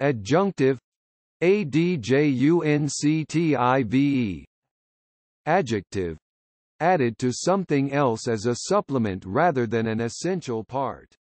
adjunctive adjunctive adjective added to something else as a supplement rather than an essential part